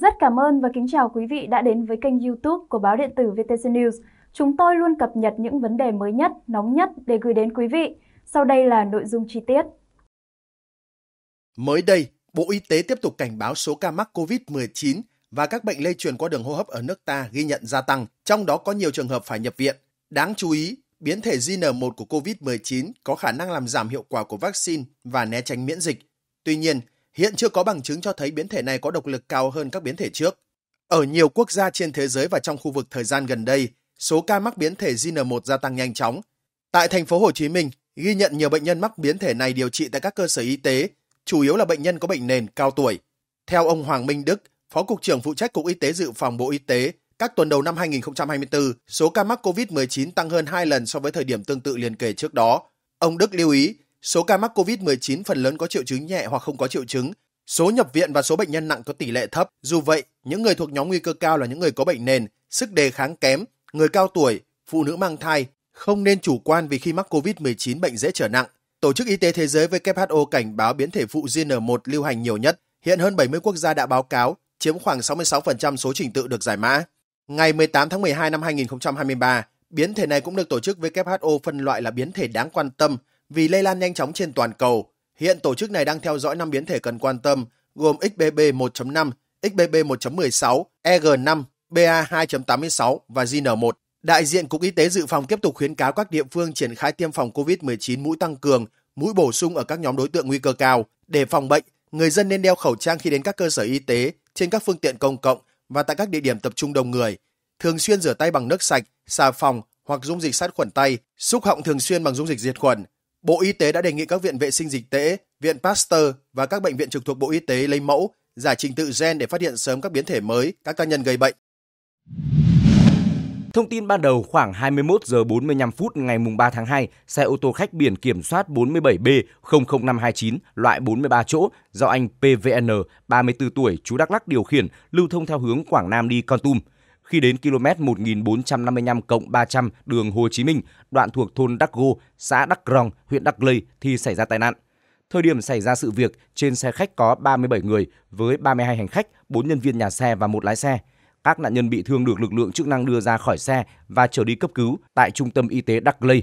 Rất cảm ơn và kính chào quý vị đã đến với kênh youtube của báo điện tử VTC News. Chúng tôi luôn cập nhật những vấn đề mới nhất, nóng nhất để gửi đến quý vị. Sau đây là nội dung chi tiết. Mới đây, Bộ Y tế tiếp tục cảnh báo số ca mắc COVID-19 và các bệnh lây truyền qua đường hô hấp ở nước ta ghi nhận gia tăng, trong đó có nhiều trường hợp phải nhập viện. Đáng chú ý, biến thể JN1 của COVID-19 có khả năng làm giảm hiệu quả của vaccine và né tránh miễn dịch. Tuy nhiên, hiện chưa có bằng chứng cho thấy biến thể này có độc lực cao hơn các biến thể trước. Ở nhiều quốc gia trên thế giới và trong khu vực thời gian gần đây, số ca mắc biến thể JN1 gia tăng nhanh chóng. Tại thành phố Hồ Chí Minh, ghi nhận nhiều bệnh nhân mắc biến thể này điều trị tại các cơ sở y tế, chủ yếu là bệnh nhân có bệnh nền cao tuổi. Theo ông Hoàng Minh Đức, Phó cục trưởng phụ trách Cục Y tế dự phòng Bộ Y tế, các tuần đầu năm 2024, số ca mắc COVID-19 tăng hơn 2 lần so với thời điểm tương tự liền kề trước đó. Ông Đức lưu ý, Số ca mắc COVID-19 phần lớn có triệu chứng nhẹ hoặc không có triệu chứng. Số nhập viện và số bệnh nhân nặng có tỷ lệ thấp. Dù vậy, những người thuộc nhóm nguy cơ cao là những người có bệnh nền, sức đề kháng kém, người cao tuổi, phụ nữ mang thai, không nên chủ quan vì khi mắc COVID-19 bệnh dễ trở nặng. Tổ chức Y tế Thế giới WHO cảnh báo biến thể phụ JN1 lưu hành nhiều nhất. Hiện hơn 70 quốc gia đã báo cáo, chiếm khoảng 66% số trình tự được giải mã. Ngày 18 tháng 12 năm 2023, biến thể này cũng được tổ chức WHO phân loại là biến thể đáng quan tâm vì lây lan nhanh chóng trên toàn cầu. Hiện tổ chức này đang theo dõi 5 biến thể cần quan tâm gồm XBB 1.5, XBB 1.16, EG5, BA 2.86 và jn 1 Đại diện Cục Y tế Dự phòng tiếp tục khuyến cáo các địa phương triển khai tiêm phòng COVID-19 mũi tăng cường, mũi bổ sung ở các nhóm đối tượng nguy cơ cao. Để phòng bệnh, người dân nên đeo khẩu trang khi đến các cơ sở y tế, trên các phương tiện công cộng và tại các địa điểm tập trung đông người. Thường xuyên rửa tay bằng nước sạch, xà phòng hoặc dung dịch sát khuẩn tay, xúc họng thường xuyên bằng dung dịch diệt khuẩn, Bộ Y tế đã đề nghị các viện vệ sinh dịch tễ, viện Pasteur và các bệnh viện trực thuộc Bộ Y tế lấy mẫu, giải trình tự gen để phát hiện sớm các biến thể mới, các cá nhân gây bệnh. Thông tin ban đầu khoảng 21 giờ 45 phút ngày 3 tháng 2, xe ô tô khách biển kiểm soát 47B00529 loại 43 chỗ do anh PVN 34 tuổi chú Đắk Lắc điều khiển lưu thông theo hướng Quảng Nam đi Con Tum. Khi đến km 1455 cộng 300 đường Hồ Chí Minh, đoạn thuộc thôn Đắc Gô, xã Đắc Ròng, huyện Đắc Lây thì xảy ra tai nạn. Thời điểm xảy ra sự việc, trên xe khách có 37 người với 32 hành khách, 4 nhân viên nhà xe và một lái xe. Các nạn nhân bị thương được lực lượng chức năng đưa ra khỏi xe và trở đi cấp cứu tại trung tâm y tế Đắc Lây.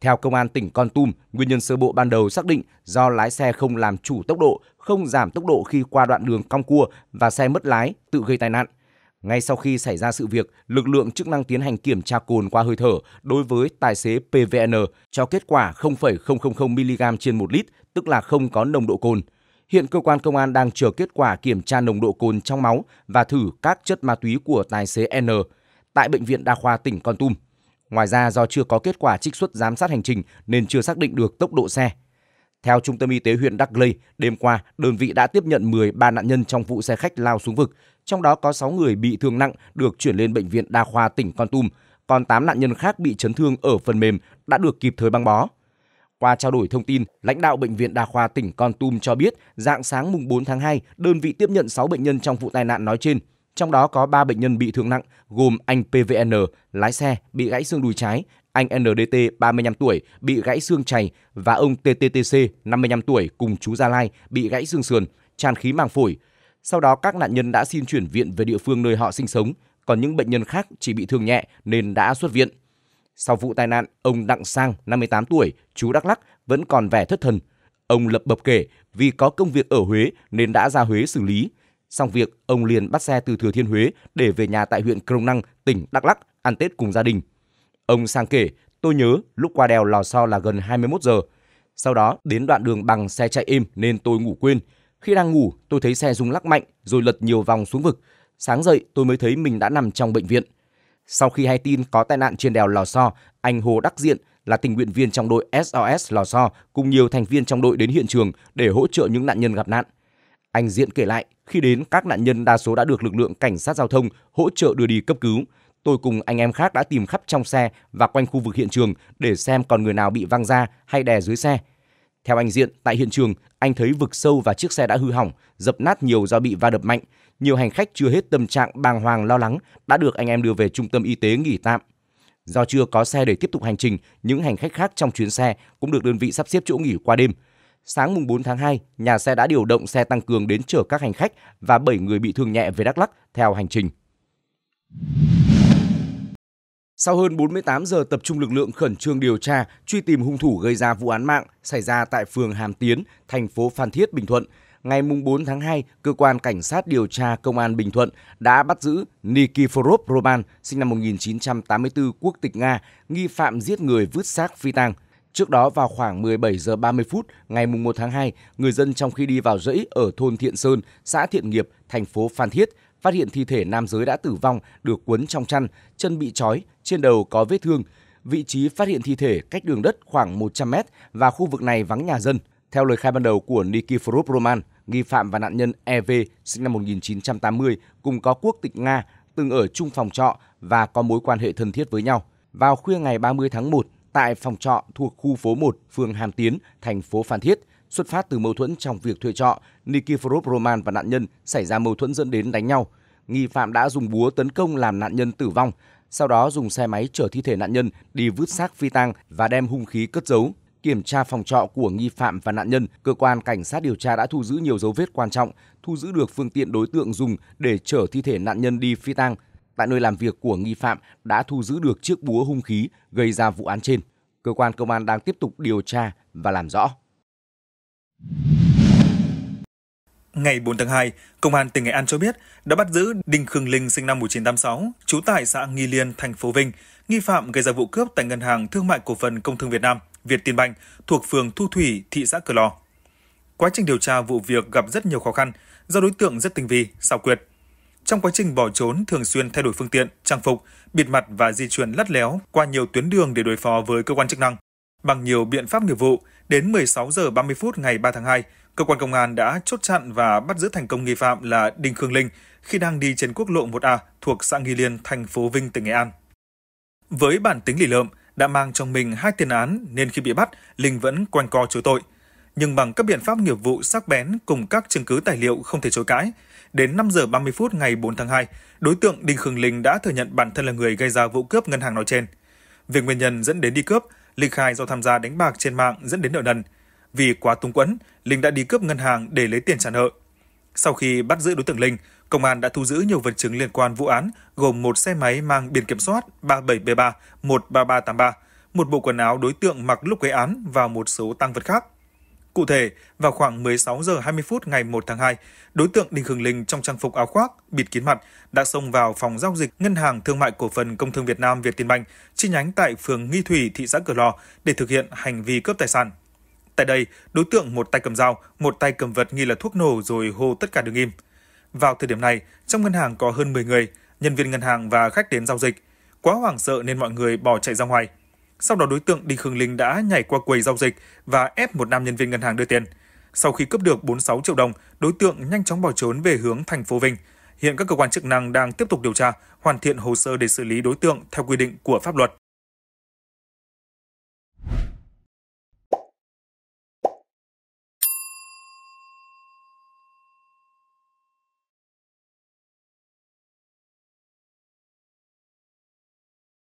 Theo công an tỉnh Con Tum, nguyên nhân sơ bộ ban đầu xác định do lái xe không làm chủ tốc độ, không giảm tốc độ khi qua đoạn đường cong cua và xe mất lái tự gây tai nạn. Ngay sau khi xảy ra sự việc, lực lượng chức năng tiến hành kiểm tra cồn qua hơi thở đối với tài xế PVN cho kết quả 0,000mg trên 1 lít, tức là không có nồng độ cồn. Hiện cơ quan công an đang chờ kết quả kiểm tra nồng độ cồn trong máu và thử các chất ma túy của tài xế N tại Bệnh viện Đa khoa tỉnh Con Tum. Ngoài ra do chưa có kết quả trích xuất giám sát hành trình nên chưa xác định được tốc độ xe. Theo Trung tâm Y tế huyện Đắk Lây, đêm qua, đơn vị đã tiếp nhận 13 nạn nhân trong vụ xe khách lao xuống vực, trong đó có 6 người bị thương nặng được chuyển lên bệnh viện đa khoa tỉnh Con Tum, còn 8 nạn nhân khác bị chấn thương ở phần mềm đã được kịp thời băng bó. Qua trao đổi thông tin, lãnh đạo bệnh viện đa khoa tỉnh Con Tum cho biết, dạng sáng mùng 4 tháng 2, đơn vị tiếp nhận 6 bệnh nhân trong vụ tai nạn nói trên, trong đó có 3 bệnh nhân bị thương nặng gồm anh PVN, lái xe bị gãy xương đùi trái, anh NDT 35 tuổi bị gãy xương chày và ông TTTC 55 tuổi cùng chú Gia Lai bị gãy xương sườn, tràn khí màng phổi. Sau đó các nạn nhân đã xin chuyển viện về địa phương nơi họ sinh sống, còn những bệnh nhân khác chỉ bị thương nhẹ nên đã xuất viện. Sau vụ tai nạn, ông Đặng Sang, 58 tuổi, chú Đắk Lắc vẫn còn vẻ thất thần. Ông lập bập kể vì có công việc ở Huế nên đã ra Huế xử lý. Xong việc, ông liền bắt xe từ Thừa Thiên Huế để về nhà tại huyện Krông Năng, tỉnh Đắk Lắc ăn Tết cùng gia đình. Ông Sang kể, tôi nhớ lúc qua đèo Lò So là gần 21 giờ. Sau đó đến đoạn đường bằng xe chạy êm nên tôi ngủ quên. Khi đang ngủ, tôi thấy xe rung lắc mạnh rồi lật nhiều vòng xuống vực. Sáng dậy, tôi mới thấy mình đã nằm trong bệnh viện. Sau khi hay tin có tai nạn trên đèo Lò So, anh Hồ Đắc Diện là tình nguyện viên trong đội SOS Lò So cùng nhiều thành viên trong đội đến hiện trường để hỗ trợ những nạn nhân gặp nạn. Anh Diện kể lại, khi đến các nạn nhân đa số đã được lực lượng cảnh sát giao thông hỗ trợ đưa đi cấp cứu. Tôi cùng anh em khác đã tìm khắp trong xe và quanh khu vực hiện trường để xem còn người nào bị văng ra hay đè dưới xe. Theo anh Diện, tại hiện trường, anh thấy vực sâu và chiếc xe đã hư hỏng, dập nát nhiều do bị va đập mạnh. Nhiều hành khách chưa hết tâm trạng bàng hoàng lo lắng đã được anh em đưa về trung tâm y tế nghỉ tạm. Do chưa có xe để tiếp tục hành trình, những hành khách khác trong chuyến xe cũng được đơn vị sắp xếp chỗ nghỉ qua đêm. Sáng mùng 4 tháng 2, nhà xe đã điều động xe tăng cường đến chở các hành khách và 7 người bị thương nhẹ về Đắk Lắk theo hành trình. Sau hơn 48 giờ tập trung lực lượng khẩn trương điều tra, truy tìm hung thủ gây ra vụ án mạng xảy ra tại phường Hàm Tiến, thành phố Phan Thiết, Bình Thuận, ngày 4 tháng 2, cơ quan cảnh sát điều tra công an Bình Thuận đã bắt giữ Nikiforov Roman, sinh năm 1984, quốc tịch Nga, nghi phạm giết người vứt xác phi tang. Trước đó vào khoảng 17 giờ 30 phút ngày 1 tháng 2, người dân trong khi đi vào rẫy ở thôn Thiện Sơn, xã Thiện Nghiệp, thành phố Phan Thiết phát hiện thi thể nam giới đã tử vong được quấn trong chăn, chân bị trói, trên đầu có vết thương. Vị trí phát hiện thi thể cách đường đất khoảng 100 mét và khu vực này vắng nhà dân. Theo lời khai ban đầu của Nikiforov Roman, nghi phạm và nạn nhân EV sinh năm 1980 cùng có quốc tịch Nga, từng ở chung phòng trọ và có mối quan hệ thân thiết với nhau. Vào khuya ngày 30 tháng 1, tại phòng trọ thuộc khu phố 1, phường Hàm Tiến, thành phố Phan Thiết, xuất phát từ mâu thuẫn trong việc thuê trọ, Nikiforov Roman và nạn nhân xảy ra mâu thuẫn dẫn đến đánh nhau. Nghi phạm đã dùng búa tấn công làm nạn nhân tử vong, sau đó dùng xe máy chở thi thể nạn nhân đi vứt xác phi tang và đem hung khí cất giấu. Kiểm tra phòng trọ của nghi phạm và nạn nhân, cơ quan cảnh sát điều tra đã thu giữ nhiều dấu vết quan trọng, thu giữ được phương tiện đối tượng dùng để chở thi thể nạn nhân đi phi tang. Tại nơi làm việc của nghi phạm đã thu giữ được chiếc búa hung khí gây ra vụ án trên. Cơ quan công an đang tiếp tục điều tra và làm rõ. Ngày 4 tháng 2, Công an tỉnh Nghệ An cho biết đã bắt giữ Đinh Khương Linh sinh năm 1986, trú tại xã Nghi Liên, thành phố Vinh, nghi phạm gây ra vụ cướp tại Ngân hàng Thương mại Cổ phần Công thương Việt Nam, Việt Vietinbank, thuộc phường Thu Thủy, thị xã Cửa Lò. Quá trình điều tra vụ việc gặp rất nhiều khó khăn do đối tượng rất tinh vi, xảo quyệt. Trong quá trình bỏ trốn thường xuyên thay đổi phương tiện, trang phục, bịt mặt và di chuyển lắt léo qua nhiều tuyến đường để đối phó với cơ quan chức năng. Bằng nhiều biện pháp nghiệp vụ, đến 16 giờ 30 phút ngày 3 tháng 2, Cơ quan công an đã chốt chặn và bắt giữ thành công nghi phạm là Đinh Khương Linh khi đang đi trên quốc lộ 1A thuộc xã Nghi Liên, thành phố Vinh, tỉnh Nghệ An. Với bản tính lì lợm, đã mang trong mình hai tiền án nên khi bị bắt, Linh vẫn quanh co chối tội. Nhưng bằng các biện pháp nghiệp vụ sắc bén cùng các chứng cứ tài liệu không thể chối cãi, đến 5 giờ 30 phút ngày 4 tháng 2, đối tượng Đinh Khương Linh đã thừa nhận bản thân là người gây ra vụ cướp ngân hàng nói trên. Về nguyên nhân dẫn đến đi cướp, Linh khai do tham gia đánh bạc trên mạng dẫn đến nợ nần – vì quá túng quẫn, Linh đã đi cướp ngân hàng để lấy tiền trả nợ. Sau khi bắt giữ đối tượng Linh, công an đã thu giữ nhiều vật chứng liên quan vụ án gồm một xe máy mang biển kiểm soát 37B3 13383, một bộ quần áo đối tượng mặc lúc gây án và một số tăng vật khác. Cụ thể, vào khoảng 16 giờ 20 phút ngày 1 tháng 2, đối tượng Đinh Khương Linh trong trang phục áo khoác, bịt kín mặt đã xông vào phòng giao dịch Ngân hàng Thương mại Cổ phần Công thương Việt Nam Việt Tiên Banh chi nhánh tại phường Nghi Thủy, thị xã Cửa Lò để thực hiện hành vi cướp tài sản. Tại đây, đối tượng một tay cầm dao, một tay cầm vật nghi là thuốc nổ rồi hô tất cả đứng im. Vào thời điểm này, trong ngân hàng có hơn 10 người, nhân viên ngân hàng và khách đến giao dịch. Quá hoảng sợ nên mọi người bỏ chạy ra ngoài. Sau đó đối tượng Đinh Khương Linh đã nhảy qua quầy giao dịch và ép một nam nhân viên ngân hàng đưa tiền. Sau khi cướp được 46 triệu đồng, đối tượng nhanh chóng bỏ trốn về hướng thành phố Vinh. Hiện các cơ quan chức năng đang tiếp tục điều tra, hoàn thiện hồ sơ để xử lý đối tượng theo quy định của pháp luật.